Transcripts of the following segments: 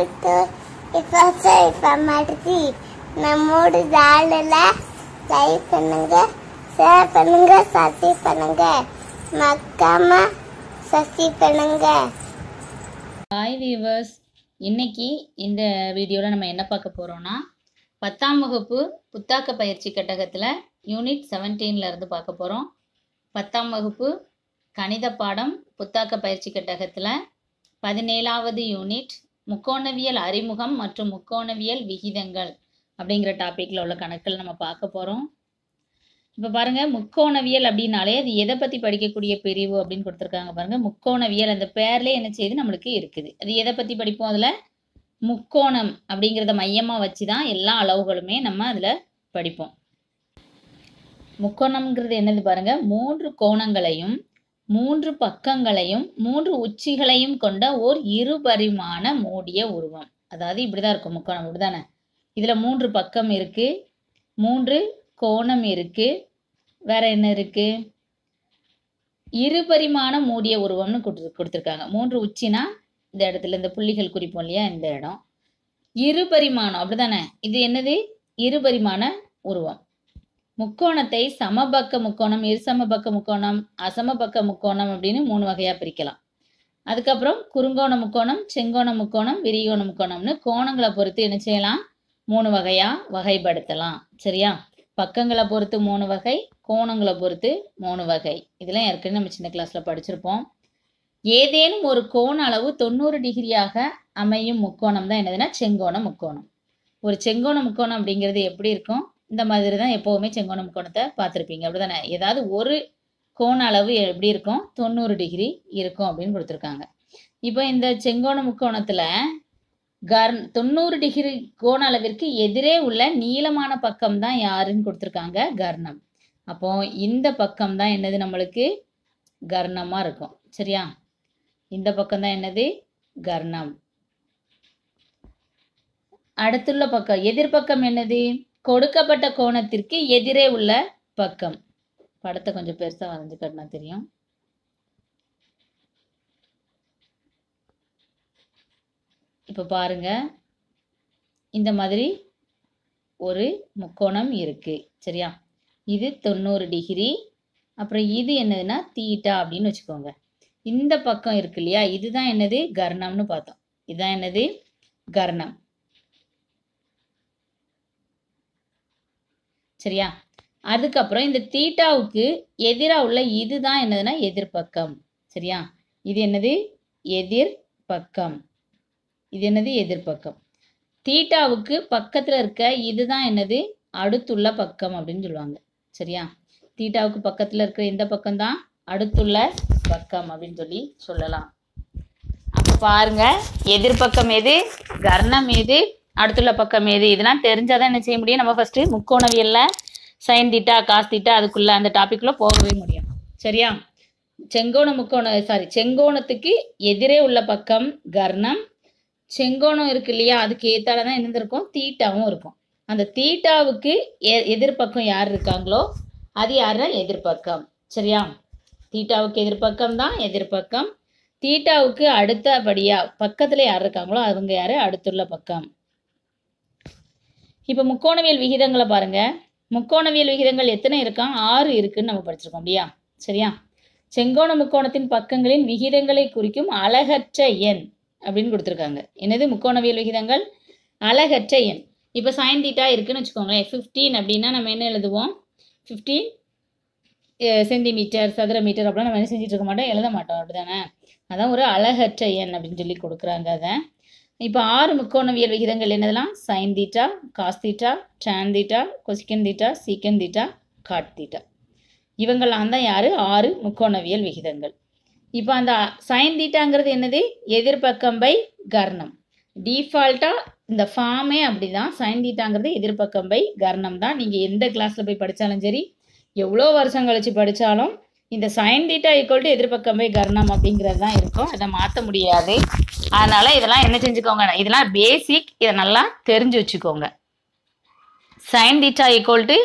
ಆಗಿತ್ತು ವಿಶ್ವಾಸ ಇಫ ಮಾಡಿಸಿ நம்மோடு சேனலில் லைக் பண்ணுங்க ஷேர் பண்ணுங்க சப்ஸ்கிரைப் பண்ணுங்க மக்காம சப்ஸ்கிரைப் பண்ணுங்க ஹாய் வீவர்ஸ் இன்னைக்கு இந்த வீடியோவில் நம்ம என்ன பார்க்க போகிறோம்னா பத்தாம் வகுப்பு புத்தாக்க பயிற்சி கட்டகத்தில் யூனிட் செவன்டீன்ல இருந்து பார்க்க போகிறோம் பத்தாம் வகுப்பு கணித பாடம் புத்தாக்க பயிற்சி கட்டகத்தில் பதினேழாவது யூனிட் முக்கோணவியல் அறிமுகம் மற்றும் முக்கோணவியல் விகிதங்கள் அப்படிங்கிற டாப்பிக்கில் உள்ள கணக்கில் நம்ம பார்க்க போகிறோம் இப்போ பாருங்க முக்கோணவியல் அப்படின்னாலே அது எதை பற்றி படிக்கக்கூடிய பிரிவு அப்படின்னு கொடுத்துருக்காங்க பாருங்க முக்கோணவியல் அந்த பேர்லேயே என்ன செய்யுது நம்மளுக்கு இருக்குது அது எதை பற்றி படிப்போம் அதில் முக்கோணம் அப்படிங்கிறத மையமாக வச்சு தான் எல்லா அளவுகளுமே நம்ம அதில் படிப்போம் முக்கோணம்ங்கிறது என்னது பாருங்க மூன்று கோணங்களையும் மூன்று பக்கங்களையும் மூன்று உச்சிகளையும் கொண்ட ஓர் இருபரிமாண மூடிய உருவம் அதாவது இப்படிதான் இருக்கும் முக்கோணம் இப்படிதானே இதில் மூன்று பக்கம் இருக்கு மூன்று கோணம் இருக்கு வேற என்ன இருக்கு இருபரிமாண மூடிய உருவம்னு கொடுத்து கொடுத்துருக்காங்க மூன்று உச்சினா இந்த இடத்துல இந்த புள்ளிகள் குறிப்போம் இல்லையா இந்த இடம் இருபரிமாணம் அப்படிதானே இது என்னது இருபரிமாண உருவம் முக்கோணத்தை சமபக்க முக்கோணம் இருசமபக்க முக்கோணம் அசமபக்க முக்கோணம் அப்படின்னு மூணு வகையாக பிரிக்கலாம் அதுக்கப்புறம் குறுங்கோண முக்கோணம் செங்கோண முக்கோணம் விரிகோண முக்கோணம்னு கோணங்களை பொறுத்து என்ன செய்யலாம் மூணு வகையாக வகைப்படுத்தலாம் சரியா பக்கங்களை பொறுத்து மூணு வகை கோணங்களை பொறுத்து மூணு வகை இதெல்லாம் ஏற்கனவே நம்ம சின்ன கிளாஸ்ல படிச்சிருப்போம் ஏதேனும் ஒரு கோண அளவு தொண்ணூறு டிகிரியாக அமையும் முக்கோணம் தான் என்னதுன்னா செங்கோண முக்கோணம் ஒரு செங்கோண முக்கோணம் அப்படிங்கிறது எப்படி இருக்கும் இந்த மாதிரி தான் எப்போவுமே செங்கோணம் கோணத்தை பார்த்துருப்பீங்க அப்படி தானே ஏதாவது ஒரு கோண அளவு எப்படி இருக்கும் தொண்ணூறு டிகிரி இருக்கும் அப்படின்னு கொடுத்துருக்காங்க இப்போ இந்த செங்கோண முக்கோணத்தில் கர் தொண்ணூறு டிகிரி கோண அளவிற்கு எதிரே உள்ள நீளமான பக்கம் தான் யாருன்னு கொடுத்துருக்காங்க கர்ணம் அப்போ இந்த பக்கம் தான் என்னது நம்மளுக்கு கர்ணமாக இருக்கும் சரியா இந்த பக்கம் தான் என்னது கர்ணம் அடுத்துள்ள பக்கம் எதிர்பக்கம் என்னது கொடுக்கப்பட்ட கோணத்திற்கு எதிரே உள்ள பக்கம் படத்தை கொஞ்சம் பெருசாக வரைஞ்சு கட்டினா தெரியும் இப்போ பாருங்க இந்த மாதிரி ஒரு முக்கோணம் இருக்கு சரியா இது தொண்ணூறு டிகிரி அப்புறம் இது என்னதுன்னா தீட்டா அப்படின்னு வச்சுக்கோங்க இந்த பக்கம் இருக்கு இல்லையா இதுதான் என்னது கர்ணம்னு பார்த்தோம் இதுதான் என்னது கர்ணம் சரியா அதுக்கப்புறம் இந்த தீட்டாவுக்கு எதிராக உள்ள இதுதான் என்னதுன்னா எதிர்பக்கம் சரியா இது என்னது எதிர்பக்கம் இது என்னது எதிர்பக்கம் தீட்டாவுக்கு பக்கத்தில் இருக்க இதுதான் என்னது அடுத்துள்ள பக்கம் அப்படின்னு சொல்லுவாங்க சரியா தீட்டாவுக்கு பக்கத்தில் இருக்கிற இந்த பக்கம் தான் அடுத்துள்ள பக்கம் அப்படின்னு சொல்லி சொல்லலாம் அப்போ பாருங்க எதிர்பக்கம் எது கர்ணம் எது அடுத்துள்ள பக்கம் எது இதெல்லாம் தெரிஞ்சால் தான் என்ன செய்ய முடியும் நம்ம ஃபஸ்ட்டு முக்கோணவியலில் சைன் திட்டா காஸ் திட்டா அதுக்குள்ளே அந்த டாப்பிக்குள்ளே போகவே முடியும் சரியா செங்கோண முக்கோண சாரி செங்கோணத்துக்கு எதிரே உள்ள பக்கம் கர்ணம் செங்கோணம் இருக்கு இல்லையா அதுக்கு ஏத்தால தான் இருந்திருக்கும் தீட்டாவும் இருக்கும் அந்த தீட்டாவுக்கு எ எதிர்பக்கம் யார் இருக்காங்களோ அது யார் எதிர்பக்கம் சரியா தீட்டாவுக்கு எதிர்பக்கம் தான் எதிர்பக்கம் தீட்டாவுக்கு அடுத்தபடியாக பக்கத்தில் யார் இருக்காங்களோ அவங்க யார் அடுத்துள்ள பக்கம் இப்போ முக்கோணவியல் விகிதங்களை பாருங்கள் முக்கோணவியல் விகிதங்கள் எத்தனை இருக்கா ஆறு இருக்குன்னு நம்ம படிச்சிருக்கோம் இல்லையா சரியா செங்கோண முக்கோணத்தின் பக்கங்களின் விகிதங்களை குறிக்கும் அழகற்ற எண் அப்படின்னு கொடுத்துருக்காங்க என்னது முக்கோணவியல் விகிதங்கள் அழகற்ற எண் இப்போ சைன் தீட்டா இருக்குன்னு வச்சுக்கோங்களேன் ஃபிஃப்டீன் அப்படின்னா நம்ம என்ன எழுதுவோம் ஃபிஃப்டீன் சென்டிமீட்டர் சதுர மீட்டர் அப்படிலாம் நம்ம என்ன இருக்க மாட்டோம் எழுத மாட்டோம் அப்படி தானே அதான் ஒரு அழகற்ற எண் அப்படின்னு சொல்லி கொடுக்குறாங்க அதை இப்போ ஆறு முக்கோணவியல் விகிதங்கள் என்னதெல்லாம் sine theta cos theta tan theta cosec theta சீக்கன் தீட்டா காட் தீட்டா இவங்கெல்லாம் தான் யார் ஆறு முக்கோணவியல் விகிதங்கள் இப்போ அந்த சைன் தீட்டாங்கிறது என்னது எதிர்பக்கம் பை கர்ணம் டிஃபால்ட்டாக இந்த ஃபார்மே அப்படி தான் சைன் தீட்டாங்கிறது எதிர்பக்கம் பை கர்ணம் தான் நீங்கள் எந்த கிளாஸில் போய் படித்தாலும் சரி எவ்வளோ வருஷம் கழித்து படித்தாலும் இந்த சைன் தீட்டா ஈக்குவல் டு எதிர்பக்கம் போய் கர்ணம் அப்படிங்கிறது தான் இருக்கும் அதை மாற்ற முடியாது அதனால இதெல்லாம் என்ன செஞ்சுக்கோங்க இதெல்லாம் பேசிக் இதை நல்லா தெரிஞ்சு வச்சுக்கோங்க சைன் தீட்டா ஈக்குவல் டு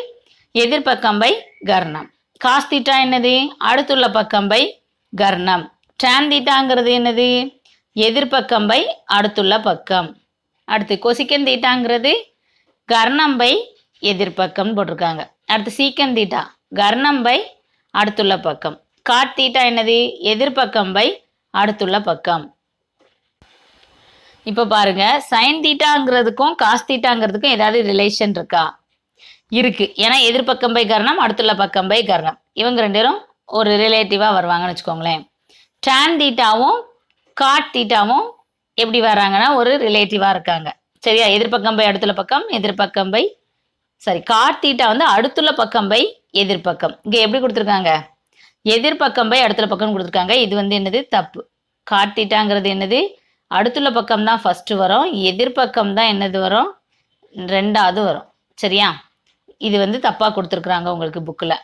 எதிர்பக்கம் பை கர்ணம் காஸ் தீட்டா என்னது அடுத்துள்ள பக்கம் பை கர்ணம் டேன் தீட்டாங்கிறது என்னது எதிர்பக்கம் பை அடுத்துள்ள பக்கம் அடுத்து கொசிக்கன் தீட்டாங்கிறது கர்ணம் பை எதிர்பக்கம் போட்டிருக்காங்க அடுத்து சீக்கன் தீட்டா கர்ணம் பை அடுத்துள்ள பக்கம் காட் தீட்டா என்னது எதிர்பக்கம் பை அடுத்துள்ள பக்கம் இப்போ பாருங்க சைன் தீட்டாங்கிறதுக்கும் காஸ்தீட்டாங்கிறதுக்கும் தீட்டாங்கிறதுக்கும் ஏதாவது ரிலேஷன் இருக்கா இருக்கு ஏன்னா எதிர்பக்கம் பை கரணம் அடுத்துள்ள பக்கம் பை கரணம் இவங்க ரெண்டு பேரும் ஒரு ரிலேட்டிவா வருவாங்கன்னு வச்சுக்கோங்களேன் டேன் தீட்டாவும் காட் தீட்டாவும் எப்படி வராங்கன்னா ஒரு ரிலேட்டிவாக இருக்காங்க சரியா எதிர்பக்கம் பை அடுத்துள்ள பக்கம் எதிர்பக்கம் பை சாரி காட் தீட்டா வந்து அடுத்துள்ள பக்கம் பை எதிர்ப்பக்கம் இங்கே எப்படி கொடுத்துருக்காங்க எதிர்ப்பக்கம் பை அடுத்த பக்கம் கொடுத்துருக்காங்க இது வந்து என்னது தப்பு காட்டிட்டாங்கிறது என்னது அடுத்துள்ள பக்கம் தான் ஃபஸ்ட்டு வரும் எதிர்ப்பக்கம் தான் என்னது வரும் ரெண்டாவது வரும் சரியா இது வந்து தப்பாக கொடுத்துருக்குறாங்க உங்களுக்கு புக்கில்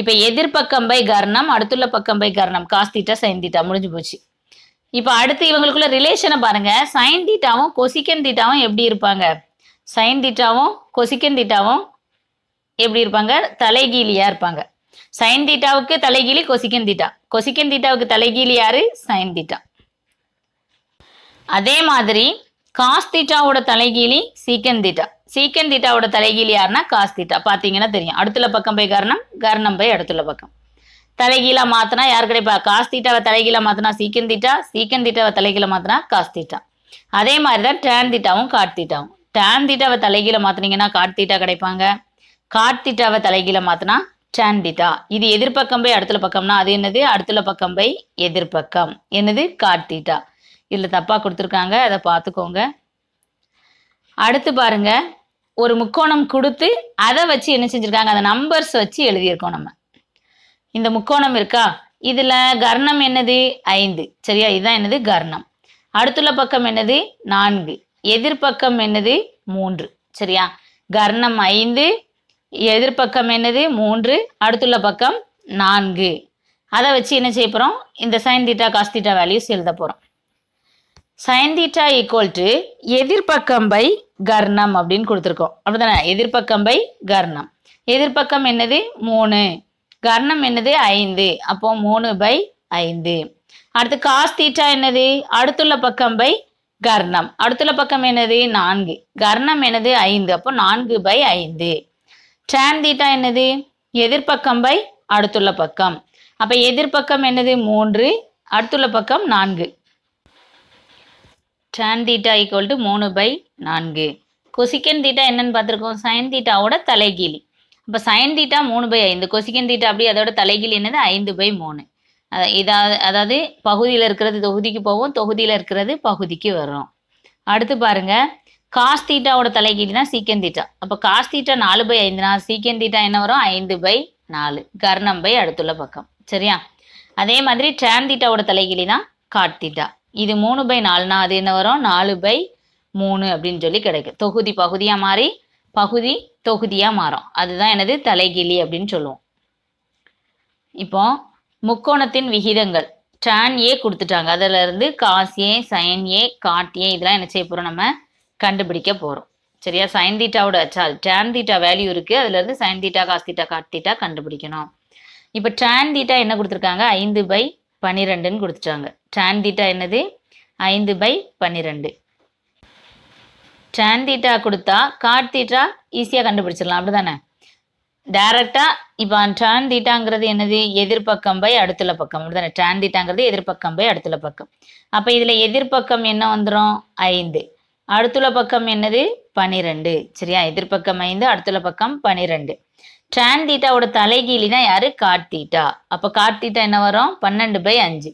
இப்போ எதிர்ப்பக்கம் பை கர்ணம் அடுத்துள்ள பக்கம் பை கர்ணம் காஸ்தீட்டா சைந்தீட்டா முடிஞ்சு போச்சு இப்போ அடுத்து இவங்களுக்குள்ள ரிலேஷனை பாருங்க சைன் தீட்டாவும் கொசிக்கன் தீட்டாவும் எப்படி இருப்பாங்க சைன் தீட்டாவும் கொசிக்கன் தீட்டாவும் எப்படி இருப்பாங்க தலைகீழியா இருப்பாங்க சைன் தீட்டாவுக்கு தலைகீழி கொசிக்கன் தீட்டா கொசிக்கன் தீட்டாவுக்கு தலைகீழி யாரு சைன் தீட்டா அதே மாதிரி காஸ்தீட்டாவோட தலைகீழி சீக்கன் தீட்டா சீக்கன் தீட்டாவோட தலைகீழி யாருன்னா காஸ்தீட்டா பாத்தீங்கன்னா தெரியும் அடுத்துள்ள பக்கம் போய் கர்ணம் கர்ணம் போய் அடுத்துள்ள பக்கம் தலைகீழா மாத்தினா யார் கிடைப்பா காஸ்தீட்டாவை தலைகீழ தலைகீழா மாத்தினா சீக்கன் தீட்டா சீக்கன் தீட்டாவை தலைகீழ மாத்தினா காஸ்தீட்டா அதே மாதிரி தான் டேன் தீட்டாவும் காட் தீட்டாவும் டேன் தீட்டாவை தலைகீழ மாத்தினீங்கன்னா காட் தீட்டா கிடைப்பாங்க கார்த்திட்டாவை தலைகீழ மாத்தினா டேன் இது எதிர்பக்கம் பை அடுத்த பக்கம்னா அது என்னது அடுத்தல பக்கம் பை எதிர்பக்கம் என்னது கார்த்திட்டா இல்ல தப்பாக கொடுத்துருக்காங்க அதை பார்த்துக்கோங்க அடுத்து பாருங்க ஒரு முக்கோணம் கொடுத்து அதை வச்சு என்ன செஞ்சுருக்காங்க அந்த நம்பர்ஸ் வச்சு எழுதியிருக்கோம் நம்ம இந்த முக்கோணம் இருக்கா இதில் கர்ணம் என்னது ஐந்து சரியா இதுதான் என்னது கர்ணம் அடுத்துள்ள பக்கம் என்னது நான்கு எதிர்பக்கம் என்னது மூன்று சரியா கர்ணம் ஐந்து எதிர்பக்கம் என்னது மூன்று அடுத்துள்ள பக்கம் நான்கு அதை வச்சு என்ன செய்ய போகிறோம் இந்த sine theta cos theta values எழுத போகிறோம் சைன் தீட்டா ஈக்குவல் டு எதிர்பக்கம் பை கர்ணம் அப்படின்னு கொடுத்துருக்கோம் அப்படிதானே எதிர்பக்கம் பை கர்ணம் எதிர்பக்கம் என்னது மூணு கர்ணம் என்னது ஐந்து அப்போ மூணு பை ஐந்து அடுத்து காஸ் தீட்டா என்னது அடுத்துள்ள பக்கம் பை கர்ணம் அடுத்துள்ள பக்கம் என்னது நான்கு கர்ணம் என்னது ஐந்து அப்போ நான்கு பை ஐந்து டேன் தீட்டா என்னது எதிர்ப்பக்கம் பை அடுத்துள்ள பக்கம் அப்போ எதிர்ப்பக்கம் என்னது மூன்று அடுத்துள்ள பக்கம் நான்கு டேன் தீட்டா ஈக்குவல் டு மூணு பை நான்கு கொசிக்கன் தீட்டா என்னன்னு பார்த்துருக்கோம் சயன் தீட்டாவோட தலைகீழி இப்போ சயன் தீட்டா மூணு பை ஐந்து கொசிக்கன் தீட்டா அப்படி அதோட தலைகீழி என்னது ஐந்து பை மூணு இதாவது அதாவது பகுதியில் இருக்கிறது தொகுதிக்கு போவோம் தொகுதியில் இருக்கிறது பகுதிக்கு வரும் அடுத்து பாருங்கள் காஸ்தீட்டாவோட தீட்டாவோட தலைகீழ்னா சீக்கன் தீட்டா அப்போ காஸ் நாலு பை ஐந்துனா சீக்கன் தீட்டா என்ன வரும் ஐந்து பை நாலு கர்ணம் பை அடுத்துள்ள பக்கம் சரியா அதே மாதிரி ட்ரான் தீட்டாவோட தலைகீழ்னா காட் இது மூணு பை நாலுனா அது என்ன வரும் நாலு பை மூணு அப்படின்னு சொல்லி கிடைக்கும் தொகுதி பகுதியாக மாறி பகுதி தொகுதியாக மாறும் அதுதான் எனது தலைகிளி அப்படின்னு சொல்லுவோம் இப்போ முக்கோணத்தின் விகிதங்கள் டான் ஏ கொடுத்துட்டாங்க அதிலிருந்து cos A sine A cot A இதெல்லாம் என்ன செய்ய போகிறோம் நம்ம கண்டுபிடிக்க போகிறோம் சரியா சைன் தீட்டாவோட சால் டேன் தீட்டா வேல்யூ இருக்குது இருந்து sine theta cos theta cot theta கண்டுபிடிக்கணும் இப்போ டேன் தீட்டா என்ன கொடுத்துருக்காங்க ஐந்து பை பன்னிரெண்டுன்னு கொடுத்துட்டாங்க டேன் தீட்டா என்னது ஐந்து பை பன்னிரெண்டு டேன் தீட்டா கொடுத்தா காட் தீட்டா ஈஸியாக கண்டுபிடிச்சிடலாம் அப்படி தானே டைரக்டா இப்போ டேன் தீட்டாங்கிறது என்னது எதிர்பக்கம் பை அடுத்தல பக்கம் அப்படிதானே டேன் தீட்டாங்கிறது எதிர்பக்கம் பை அடுத்துல பக்கம் அப்போ இதில் எதிர்பக்கம் என்ன வந்துடும் ஐந்து அடுத்துள்ள பக்கம் என்னது பனிரெண்டு சரியா எதிர்பக்கம் ஐந்து அடுத்துள்ள பக்கம் பனிரெண்டு ட்ரான் தீட்டாவோட தலைகீழினா யாரு கார்த்தீட்டா அப்போ கார்த்தீட்டா என்ன வரும் பன்னெண்டு பை அஞ்சு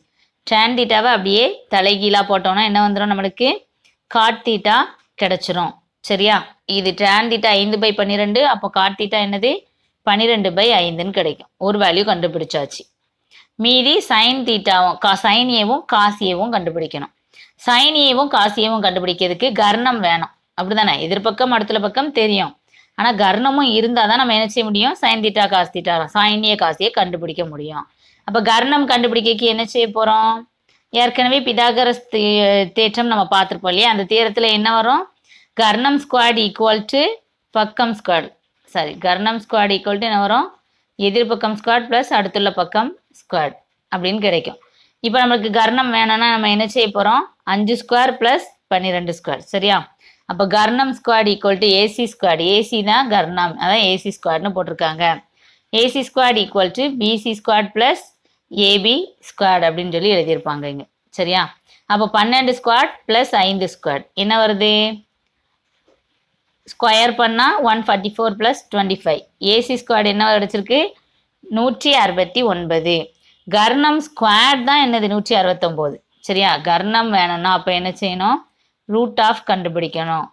ட்ரான் தீட்டாவை அப்படியே தலைகீழாக போட்டோம்னா என்ன வந்துடும் நம்மளுக்கு கார்த்தீட்டா கிடைச்சிரும் சரியா இது ட்ரான் தீட்டா ஐந்து பை பன்னிரெண்டு அப்போ கார்த்தீட்டா என்னது பன்னிரெண்டு பை ஐந்துன்னு கிடைக்கும் ஒரு வேல்யூ கண்டுபிடிச்சாச்சு மீதி சைன் தீட்டாவும் கா சைன் ஏவும் காசியவும் கண்டுபிடிக்கணும் சைனியவும் காசியவும் கண்டுபிடிக்கிறதுக்கு கர்ணம் வேணும் அப்படிதானே எதிர்பக்கம் அடுத்த பக்கம் தெரியும் ஆனா கர்ணமும் இருந்தா தான் நம்ம என்ன செய்ய முடியும் சைன் தீட்டா காஸ் தீட்டா சைனிய காசியை கண்டுபிடிக்க முடியும் அப்ப கர்ணம் கண்டுபிடிக்க என்ன செய்ய போறோம் ஏற்கனவே பிதாகரஸ் தேற்றம் நம்ம பார்த்துருப்போம் இல்லையா அந்த தீரத்துல என்ன வரும் கர்ணம் ஸ்குவாட் ஈக்குவல் டு பக்கம் ஸ்குவாட் சாரி கர்ணம் ஸ்குவாட் ஈக்குவல் டு என்ன வரும் எதிர்பக்கம் ஸ்குவாட் ப்ளஸ் அடுத்துள்ள பக்கம் ஸ்குவாட் அப்படின்னு கிடைக்கும் இப்போ நம்மளுக்கு கர்ணம் வேணும்னா நம்ம என்ன செய்ய போகிறோம் அஞ்சு ஸ்கொயர் பிளஸ் பன்னிரெண்டு ஸ்கொயர் சரியா அப்போ கர்ணம் square equal to AC square AC தான் கர்ணம் அதான் ஏசி ஸ்கொயர்னு போட்டிருக்காங்க AC square equal to BC square plus AB square அப்படின்னு சொல்லி எழுதியிருப்பாங்க இங்கே சரியா அப்போ பன்னெண்டு ஸ்கொயர் பிளஸ் ஐந்து ஸ்கொயர் என்ன வருது ஸ்கொயர் பண்ணால் one forty four plus twenty five AC square என்ன கிடச்சிருக்கு நூற்றி அறுபத்தி ஒன்பது கர்ணம் ஸ்கொயர் தான் என்னது நூற்றி அறுபத்தொம்போது சரியா கர்ணம் வேணும்னா அப்போ என்ன செய்யணும் ரூட் ஆஃப் கண்டுபிடிக்கணும்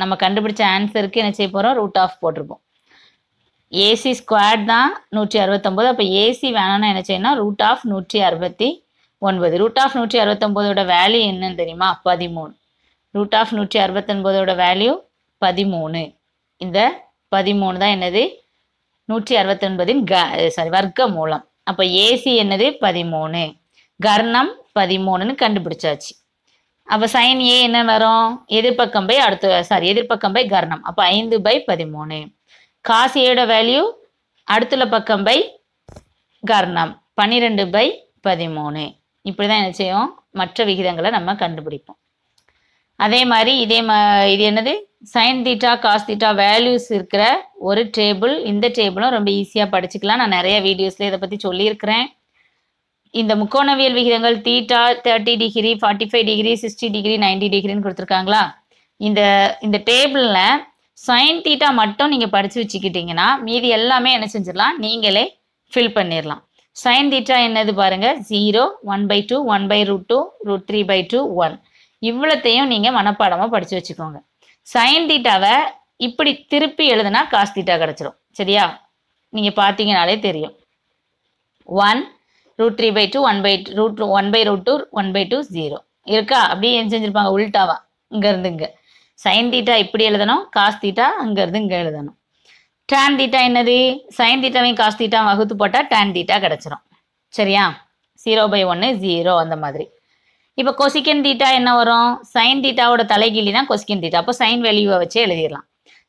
நம்ம கண்டுபிடிச்ச ஆன்சருக்கு என்ன செய்ய போகிறோம் ரூட் ஆஃப் போட்டிருப்போம் ஏசி ஸ்கொயர் தான் நூற்றி அறுபத்தொம்போது அப்போ ஏசி வேணும்னா என்ன செய்யணும் ரூட் ஆஃப் நூற்றி அறுபத்தி ஒன்பது ரூட் ஆஃப் நூற்றி அறுபத்தொம்போதோட வேல்யூ என்னன்னு தெரியுமா பதிமூணு ரூட் ஆஃப் நூற்றி அறுபத்தொன்பதோட வேல்யூ பதிமூணு இந்த பதிமூணு தான் என்னது நூற்றி அறுபத்தொன்பதின் க சாரி வர்க்க மூலம் அப்போ ஏசி என்னது பதிமூணு கர்ணம் பதிமூணுன்னு கண்டுபிடிச்சாச்சு அப்போ சைன் ஏ என்ன வரும் எதிர்பக்கம் பை அடுத்த சாரி எதிர்பக்கம் பை கர்ணம் அப்போ ஐந்து பை பதிமூணு காசு ஏட வேல்யூ அடுத்துள்ள பக்கம் பை கர்ணம் பன்னிரெண்டு பை பதிமூணு இப்படி தான் என்ன செய்யும் மற்ற விகிதங்களை நம்ம கண்டுபிடிப்போம் அதே மாதிரி இதே மா இது என்னது sine theta cos theta values இருக்கிற ஒரு டேபிள் இந்த டேபிளும் ரொம்ப ஈஸியாக படிச்சுக்கலாம் நான் நிறைய வீடியோஸில் இதை பற்றி சொல்லியிருக்கிறேன் இந்த முக்கோணவியல் விகிதங்கள் theta thirty degree forty five degree sixty degree ninety டிகிரின்னு கொடுத்துருக்காங்களா இந்த இந்த டேபிளில் சைன் தீட்டா மட்டும் நீங்கள் படித்து வச்சுக்கிட்டிங்கன்னா மீதி எல்லாமே என்ன செஞ்சிடலாம் நீங்களே ஃபில் பண்ணிடலாம் சைன் தீட்டா என்னது பாருங்கள் zero one by two one by root two root three by two one இவ்வளோத்தையும் நீங்கள் மனப்பாடமாக படித்து வச்சுக்கோங்க சைன் தீட்டாவை இப்படி திருப்பி எழுதுனா காஸ் தீட்டா கிடச்சிரும் சரியா நீங்கள் பார்த்தீங்கனாலே தெரியும் one root three by two one by root one by root two one by two zero இருக்கா அப்படியே என்ன செஞ்சிருப்பாங்க உல்ட்டாவா இங்கேருந்து இங்கே சைன் தீட்டா இப்படி எழுதணும் காஸ் தீட்டா அங்கேருந்து இங்கே எழுதணும் டேன் தீட்டா என்னது சைன் தீட்டாவையும் காஸ் தீட்டா வகுத்து போட்டால் டேன் தீட்டா கிடச்சிரும் சரியா ஜீரோ பை ஒன்று ஜீரோ அந்த மாதிரி இப்போ கொசிக்கன் தீட்டா என்ன வரும் சைன் தீட்டாவோட தலைகீழி தான் கொசிக்கன் தீட்டா அப்போ சைன் வேல்யூவை வச்சு எழுதிடலாம்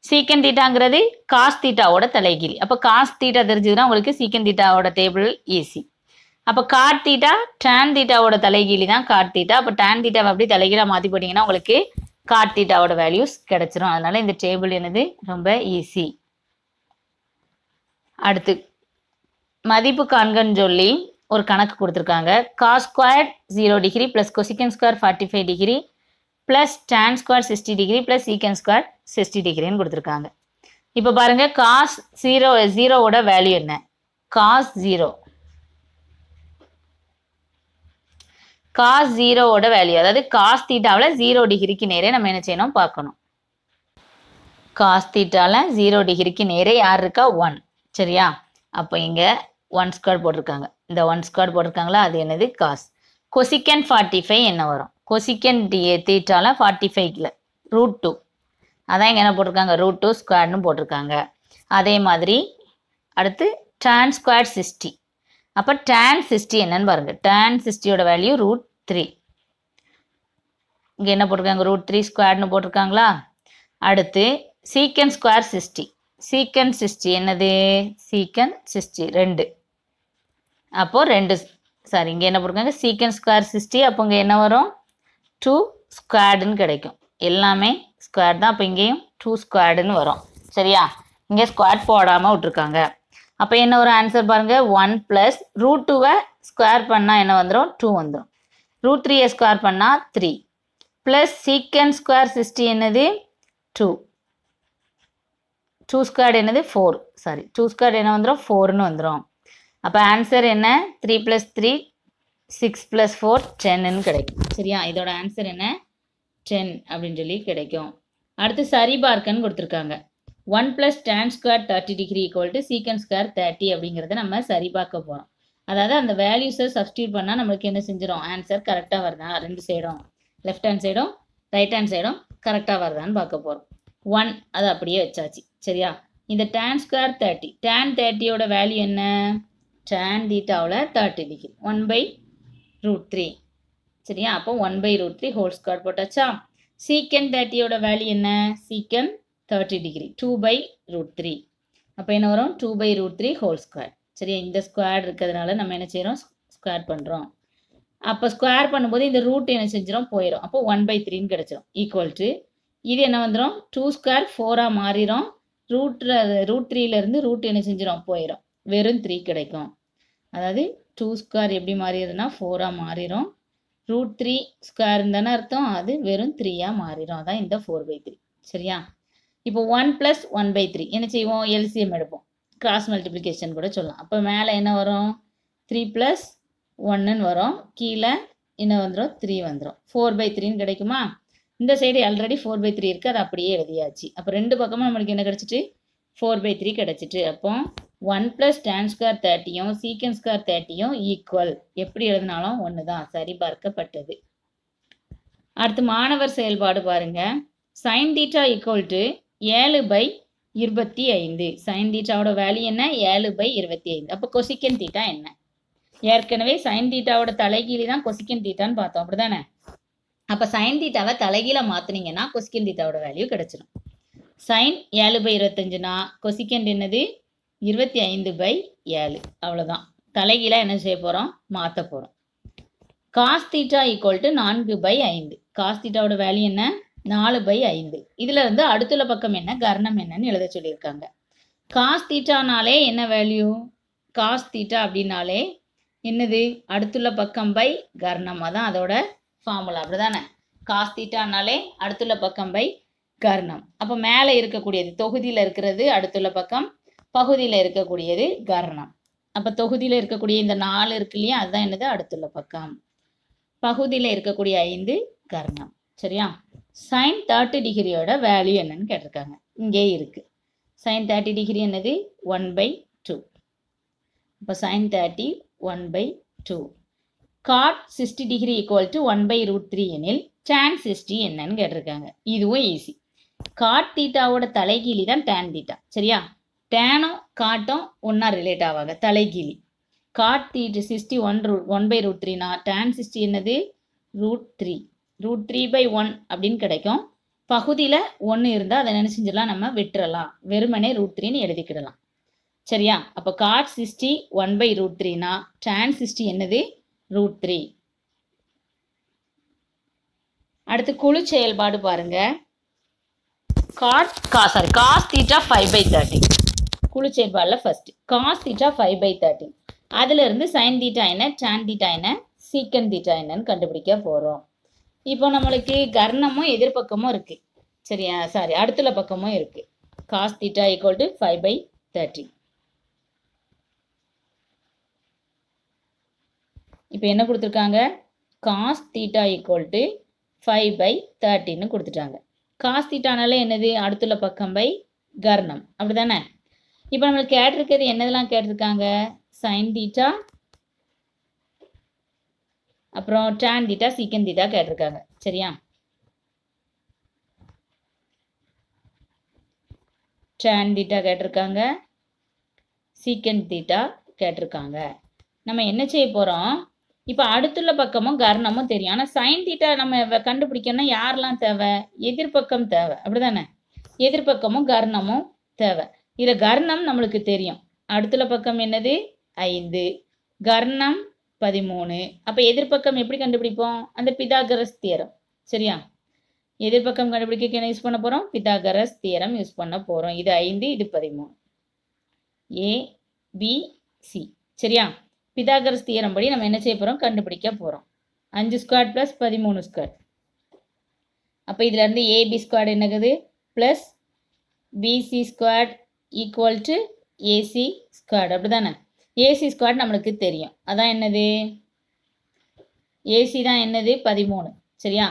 சீக்கன் தீட்டாங்கிறது காஸ் தீட்டாவோட தலைகிலி அப்போ காஸ் தீட்டா தெரிஞ்சதுன்னா உங்களுக்கு சீக்கன் தீட்டாவோட டேபிள் ஈஸி அப்போ கார்த்திட்டா தீட்டா டேன் தீட்டாவோட தலைகீழி தான் கார்த்திட்டா அப்போ டேன் தீட்டாவை அப்படி தலைகீழாக மாற்றி போட்டிங்கன்னா உங்களுக்கு கார்த்திட்டாவோட வேல்யூஸ் கிடைச்சிரும் அதனால இந்த டேபிள் என்னது ரொம்ப ஈஸி அடுத்து மதிப்பு காண்கன்னு சொல்லி ஒரு கணக்கு கொடுத்துருக்காங்க cos square zero degree plus cosecant square forty five degree plus tan square sixty degree plus secant square sixty டிகிரின்னு கொடுத்துருக்காங்க இப்போ பாருங்கள் காஸ் ஜீரோ ஜீரோவோட வேல்யூ என்ன காஸ் ஜீரோ காஸ் ஜீரோவோட வேல்யூ அதாவது காஸ் தீட்டாவில் ஜீரோ டிகிரிக்கு நேரே நம்ம என்ன செய்யணும் பார்க்கணும் காஸ் தீட்டாவில் ஜீரோ டிகிரிக்கு நேரே யார் இருக்கா ஒன் சரியா அப்போ இங்கே ஒன் ஸ்கொயர் போட்டிருக்காங்க இந்த ஒன் ஸ்கொயர் போட்டிருக்காங்களா அது என்னது காஸ் கொசிக்கன் ஃபார்ட்டி ஃபைவ் என்ன வரும் கொசிக்கன் டி தீட்டாவில் ஃபார்ட்டி ஃபைவ்ல ரூட் டூ அதான் இங்கே என்ன போட்டிருக்காங்க ரூட் டூ ஸ்கொயர்னு போட்டிருக்காங்க அதே மாதிரி அடுத்து டான் ஸ்கொயர் சிக்ஸ்டி அப்போ டேன் சிக்ஸ்டி என்னன்னு பாருங்கள் டேன் சிக்ஸ்டியோட வேல்யூ ரூட் த்ரீ இங்கே என்ன போட்டிருக்காங்க ரூட் த்ரீ ஸ்கொயர்னு போட்டிருக்காங்களா அடுத்து சீக்கன் ஸ்கொயர் சிக்ஸ்டி சீக்கன் சிக்ஸ்டி என்னது சீக்கன் சிக்ஸ்டி ரெண்டு அப்போது ரெண்டு சாரி இங்கே என்ன போட்டிருக்காங்க சீக்கன் ஸ்கொயர் சிக்ஸ்டி அப்போ இங்கே என்ன வரும் டூ ஸ்கொயர்டுன்னு கிடைக்கும் எல்லாமே ஸ்கொயர் தான் அப்போ இங்கேயும் டூ ஸ்கொயர்டுன்னு வரும் சரியா இங்கே ஸ்கொயர் போடாமல் விட்ருக்காங்க அப்போ என்ன ஒரு ஆன்சர் பாருங்கள் ஒன் ப்ளஸ் ரூட் டூவை ஸ்கொயர் பண்ணால் என்ன வந்துடும் டூ வந்துடும் ரூட் த்ரீயை ஸ்கொயர் பண்ணால் three plus secant square sixty என்னது டூ டூ ஸ்கொயர்டு என்னது ஃபோர் சாரி டூ ஸ்கொயர்டு என்ன வந்துடும் ஃபோர்னு வந்துடும் அப்போ ஆன்சர் என்ன three plus three six plus four டென்னு கிடைக்கும் சரியா இதோட ஆன்சர் என்ன டென் அப்படின்னு சொல்லி கிடைக்கும் அடுத்து சரி பார்க்கன்னு கொடுத்துருக்காங்க one plus tan square thirty degree equal to secant square thirty அப்படிங்கிறத நம்ம சரி பார்க்க போகிறோம் அதாவது அந்த வேல்யூஸை சப்ஸ்டியூட் பண்ணால் நம்மளுக்கு என்ன செஞ்சிடும் ஆன்சர் கரெக்டாக வருதா ரெண்டு சைடும் லெஃப்ட் ஹேண்ட் சைடும் ரைட் ஹேண்ட் சைடும் கரெக்டாக வருதான்னு பார்க்க போகிறோம் ஒன் அது அப்படியே வச்சாச்சு சரியா இந்த டேன் ஸ்கொயர் தேர்ட்டி டேன் தேர்ட்டியோட வேல்யூ என்ன டேன் தீட்டாவில் thirty degree one by root three சரியா அப்போ one by root three whole square போட்டாச்சா சீக்கன் தேர்ட்டியோட வேல்யூ என்ன secant thirty degree two by root three அப்போ என்ன வரும் two by root three whole square சரியா இந்த ஸ்கொயர் இருக்கிறதுனால நம்ம என்ன செய்கிறோம் ஸ்கொயர் பண்ணுறோம் அப்போ ஸ்கொயர் பண்ணும்போது இந்த ரூட் என்ன செஞ்சிடும் போயிடும் அப்போ ஒன் பை த்ரீன்னு கிடச்சிரும் ஈக்குவல் டு இது என்ன வந்துடும் டூ ஸ்கொயர் ஃபோராக மாறிடும் ரூட் ரூட் த்ரீலேருந்து ரூட் என்ன செஞ்சிடும் போயிடும் வெறும் த்ரீ கிடைக்கும் அதாவது டூ ஸ்கொயர் எப்படி மாறிடுதுன்னா ஃபோராக மாறிடும் ரூட் த்ரீ ஸ்கொயர் தானே அர்த்தம் அது வெறும் த்ரீயாக மாறிடும் அதான் இந்த ஃபோர் பை த்ரீ சரியா இப்போ one plus one by three என்ன செய்வோம் எல்சிஎம் எடுப்போம் கிராஸ் மல்டிப்ளிகேஷன் கூட சொல்லலாம் அப்போ மேலே என்ன வரும் த்ரீ ப்ளஸ் ஒன்றுன்னு வரும் கீழே என்ன வந்துடும் த்ரீ வந்துடும் ஃபோர் பை த்ரீன்னு கிடைக்குமா இந்த side already four by three இருக்குது அது அப்படியே எழுதியாச்சு அப்போ ரெண்டு பக்கமும் நம்மளுக்கு என்ன கிடச்சிட்டு ஃபோர் பை த்ரீ கிடச்சிட்டு அப்போ ஒன் ப்ளஸ் டான் ஸ்கொயர் தேர்ட்டியும் சீக்கன் ஸ்கொயர் தேர்ட்டியும் ஈக்குவல் எப்படி எழுதினாலும் ஒன்று தான் சரிபார்க்கப்பட்டது அடுத்து மாணவர் செயல்பாடு பாருங்கள் சைன் தீட்டா ஈக்குவல் டு ஏழு பை இருபத்தி ஐந்து சைன் தீட்டாவோட வேல்யூ என்ன ஏழு பை இருபத்தி ஐந்து அப்போ கொசிக்கன் தீட்டா என்ன ஏற்கனவே சைன் தீட்டாவோட தலைகீழி தான் கொசிக்கன் தீட்டான்னு பார்த்தோம் அப்படிதானே அப்போ சைன் தீட்டாவை தலைகீழ மாத்தினீங்கன்னா கொசிக்கன் தீட்டாவோட வேல்யூ கிடைச்சிடும் சைன் ஏழு பை இருபத்தஞ்சுனா கொசிக்கன் என்னது இருபத்தி ஐந்து பை ஏழு அவ்வளோதான் தலைகீழாக என்ன செய்ய போகிறோம் மாற்ற போகிறோம் காஸ் தீட்டா ஈக்குவல் டு நான்கு பை ஐந்து காஸ் தீட்டாவோட வேல்யூ என்ன நாலு பை ஐந்து இதுல இருந்து அடுத்துள்ள பக்கம் என்ன கர்ணம் என்னன்னு எழுத சொல்லியிருக்காங்க காஸ் தீட்டானாலே என்ன வேல்யூ காஸ் தீட்டா அப்படின்னாலே என்னது அடுத்துள்ள பக்கம் பை கர்ணமாக தான் அதோட ஃபார்முலா அப்படிதானே காசு காஸ் தீட்டானாலே அடுத்துள்ள பக்கம் பை கர்ணம் அப்போ மேலே இருக்கக்கூடியது தொகுதியில் இருக்கிறது அடுத்துள்ள பக்கம் பகுதியில் இருக்கக்கூடியது கர்ணம் அப்போ தொகுதியில் இருக்கக்கூடிய இந்த நாலு இருக்கு இல்லையா அதுதான் என்னது அடுத்துள்ள பக்கம் பகுதியில் இருக்கக்கூடிய ஐந்து கர்ணம் சரியா சைன் தேர்ட்டி டிகிரியோட வேல்யூ என்னன்னு கேட்டிருக்காங்க இங்கே இருக்குது சைன் தேர்ட்டி டிகிரி என்னது ஒன் பை டூ இப்போ sine thirty one by two cot sixty degree equal to one by root three எனில் டேன் சிக்ஸ்டி என்னன்னு கேட்டிருக்காங்க இதுவும் ஈஸி காட் தீட்டாவோட தலைகீழி தான் டேன் தீட்டா சரியா டேனும் காட்டும் ஒன்றா ரிலேட் ஆவாங்க தலைகீழி காட் தீட்டு sixty one root one by root த்ரீனா டேன் சிக்ஸ்டி என்னது root three root three by one அப்படின்னு கிடைக்கும் பகுதியில் ஒன்று இருந்தால் அதை என்ன செஞ்சிடலாம் நம்ம விட்டுறலாம் வெறுமனே ரூட் த்ரீன்னு எழுதிக்கிடலாம் சரியா அப்போ cot sixty one by root த்ரீனா டான் சிக்ஸ்டி என்னது ரூட் த்ரீ அடுத்து குழு செயல்பாடு பாருங்க காட் கா sorry cos theta five by thirty குழு செயல்பாடில் first cos theta five by thirty அதுலேருந்து சைன் தீட்டா என்ன டான் தீட்டா என்ன சீக்கன் தீட்டா என்னன்னு கண்டுபிடிக்க போகிறோம் இப்போ நம்மளுக்கு கர்ணமும் எதிர்பக்கமும் இருக்குது சரியா சாரி அடுத்துல பக்கமும் இருக்குது cos theta equal to five by thirty இப்போ என்ன கொடுத்துருக்காங்க cos theta equal to five by தேர்ட்டின்னு கொடுத்துட்டாங்க காஸ் தீட்டானால என்னது அடுத்துள்ள பக்கம் பை கர்ணம் அப்படி தானே இப்போ நம்மளுக்கு கேட்டிருக்கிறது என்னதெல்லாம் கேட்டிருக்காங்க சைன் தீட்டா அப்புறம் டேன் தீட்டா சீக்கன் தீட்டா கேட்டிருக்காங்க சரியா டேன் தீட்டா கேட்டிருக்காங்க சீக்கன் தீட்டா கேட்டிருக்காங்க நம்ம என்ன செய்ய போகிறோம் இப்போ அடுத்துள்ள பக்கமும் கர்ணமும் தெரியும் ஆனால் சைன் தீட்டா நம்ம கண்டுபிடிக்கணும்னா யாரெல்லாம் தேவை எதிர்பக்கம் தேவை அப்படிதானே எதிர்பக்கமும் கர்ணமும் தேவை இதில் கர்ணம் நம்மளுக்கு தெரியும் அடுத்துள்ள பக்கம் என்னது ஐந்து கர்ணம் பதிமூணு அப்போ எதிர்ப்பக்கம் எப்படி கண்டுபிடிப்போம் அந்த பிதாகரஸ் தியரம் சரியா எதிர்ப்பக்கம் கண்டுபிடிக்க என்ன யூஸ் பண்ண போகிறோம் பிதாகரஸ் தியரம் யூஸ் பண்ண போகிறோம் இது ஐந்து இது பதிமூணு ஏ பி சி சரியா பிதாகரஸ் தியரம் படி நம்ம என்ன செய்ய போகிறோம் கண்டுபிடிக்க போகிறோம் அஞ்சு ஸ்கொயர் ப்ளஸ் பதிமூணு ஸ்கொயர் அப்போ இதுலேருந்து ஏபி ஸ்கொயர் என்னது plus BC square equal to AC square அப்படி தானே ஏசி ஸ்கொயர் நம்மளுக்கு தெரியும் அதான் என்னது ஏசி தான் என்னது பதிமூணு சரியா